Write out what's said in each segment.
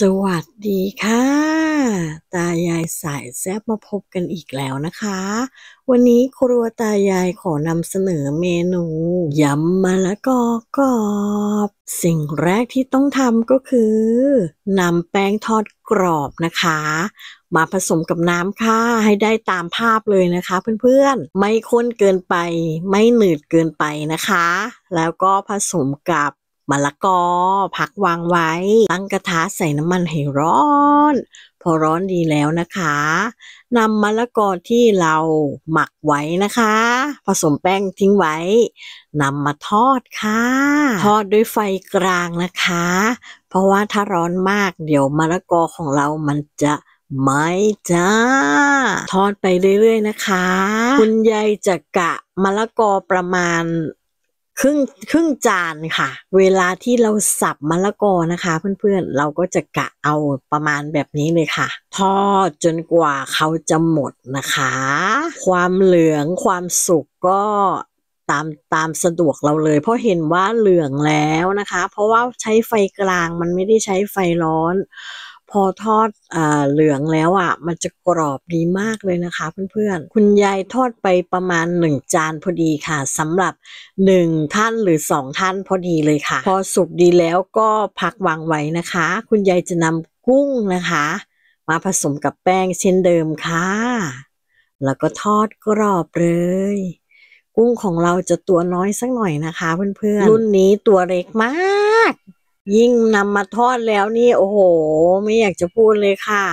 สวัสดีค่ะ ตายายสายแซบมาพบกันอีกแล้วนะคะ วันนี้ครัวตายายขอนำเสนอเมนูยำมะละกอกรอบสิ่งแรกที่ต้องทำก็คือนำแป้งทอดกรอบนะคะ มาผสมกับน้ำค่ะให้ได้ตามภาพเลยนะคะเพื่อนๆไม่ข้นเกินไปไม่หนืดเกินไปนะคะ แล้วก็ผสมกับมะละกอผักวางไว้ตั้งกระทะใส่น้ำมันให้ร้อน พอร้อนดีแล้วนะคะนำมะละกอที่เราหมักไว้นะคะ ผสมแป้งทิ้งไว้นำมาทอดค่ะ ทอดด้วยไฟกลางนะคะ เพราะว่าถ้าร้อนมากเดี๋ยวมะละกอของเรามันจะไหมจ้าทอดไปเรื่อย ๆนะคะ คุณยายจะกะมะละกอประมาณครึ่งครึ่งจานค่ะ เวลาที่เราสับมะละกอนะคะเพื่อนๆเราก็จะกะเอาประมาณแบบนี้เลยค่ะ ทอดจนกว่าเขาจะหมดนะคะ ความเหลืองความสุกก็ตามตามสะดวกเราเลยเพราะเห็นว่าเหลืองแล้วนะคะ เพราะว่าใช้ไฟกลางมันไม่ได้ใช้ไฟร้อนพอทอดอเหลืองแล้วอ่ะมันจะกรอบดีมากเลยนะคะเพื่อนๆคุณยายทอดไปประมาณ 1 จานพอดีค่ะสำหรับ 1 ท่านหรือ 2 ท่านพอดีเลยค่ะ พอสุกดีแล้วก็พักวางไว้นะคะ คุณยายจะนำกุ้งนะคะ มาผสมกับแป้งเช่นเดิมค่ะแล้วก็ทอดกรอบเลย กุ้งของเราจะตัวน้อยสักหน่อยนะคะเพื่อนๆรุ่นนี้ตัวเล็กมากยิ่งนำมาทอดแล้วนี่โอ้โห ไม่อยากจะพูดเลยค่ะ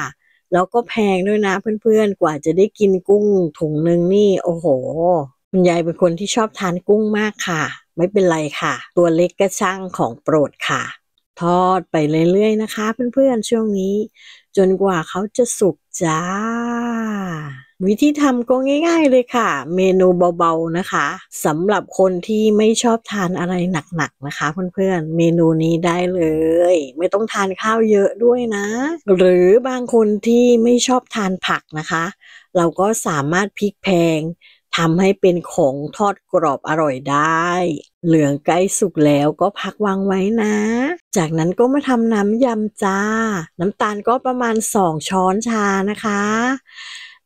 แล้วก็แพงด้วยนะเพื่อนๆ กว่าจะได้กินกุ้งถุงหนึ่งนี่โอ้โหคุณยายเป็นคนที่ชอบทานกุ้งมากค่ะ ไม่เป็นไรค่ะ ตัวเล็กก็ช่างของโปรดค่ะ ทอดไปเรื่อยๆนะคะเพื่อนๆช่วงนี้ จนกว่าเขาจะสุกจ้าวิธีทำก็ง่ายๆเลยค่ะ เมนูเบาๆนะคะสำหรับคนที่ไม่ชอบทานอะไรหนักๆนะคะเพื่อนๆเมนูนี้ได้เลย ไม่ต้องทานข้าวเยอะด้วยนะ หรือบางคนที่ไม่ชอบทานผักนะคะ เราก็สามารถพลิกแพงทำให้เป็นของทอดกรอบอร่อยได้ เหลืองใกล้สุกแล้วก็พักวางไว้นะ จากนั้นก็มาทำน้ำยำจ้า น้ำตาลก็ประมาณ 2 ช้อนชานะคะ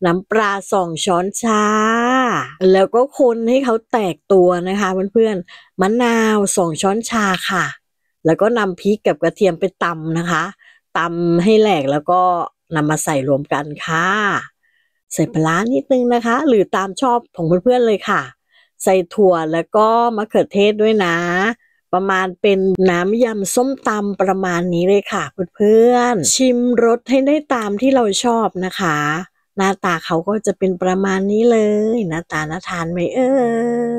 น้ำปลาสองช้อนชา แล้วก็คนให้เขาแตกตัวนะคะเพื่อนๆมะนาวสองช้อนชาค่ะ แล้วก็นำพริกกับกระเทียมไปตำนะคะตำให้แหลกแล้วก็นำมาใส่รวมกันค่ะ ใส่ปลานิดนึงนะคะ หรือตามชอบของเพื่อนๆเลยค่ะ ใส่ถั่วแล้วก็มะเขือเทศด้วยนะ ประมาณเป็นน้ำยำส้มตำประมาณนี้เลยค่ะเพื่อนๆชิมรสให้ได้ตามที่เราชอบนะคะหน้าตาเขาก็จะเป็นประมาณนี้เลย หน้าตาน่าทานไหมเอ้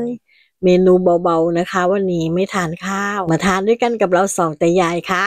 ย เมนูเบาๆนะคะวันนี้ไม่ทานข้าว มาทานด้วยกันกับเราสองแต่ยายค่ะ